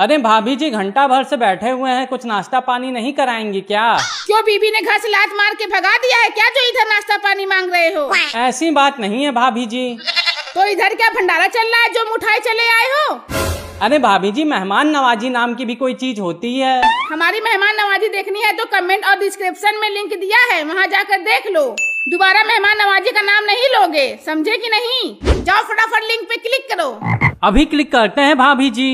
अरे भाभी जी घंटा भर से बैठे हुए हैं कुछ नाश्ता पानी नहीं कराएंगी क्या क्यों बीबी ने घर से लात मार के भगा दिया है क्या जो इधर नाश्ता पानी मांग रहे हो ऐसी बात नहीं है भाभी जी तो इधर क्या भंडारा चल रहा है जो मुठाए चले आए हो अरे भाभी जी मेहमान नवाजी नाम की भी कोई चीज होती है हमारी मेहमान नवाजी देखनी है तो कमेंट और डिस्क्रिप्शन में लिंक दिया है वहाँ जाकर देख लो दोबारा मेहमान नवाजी का नाम नहीं लोगे समझे कि नहीं जाओ फटाफट लिंक पे क्लिक करो अभी क्लिक करते हैं भाभी जी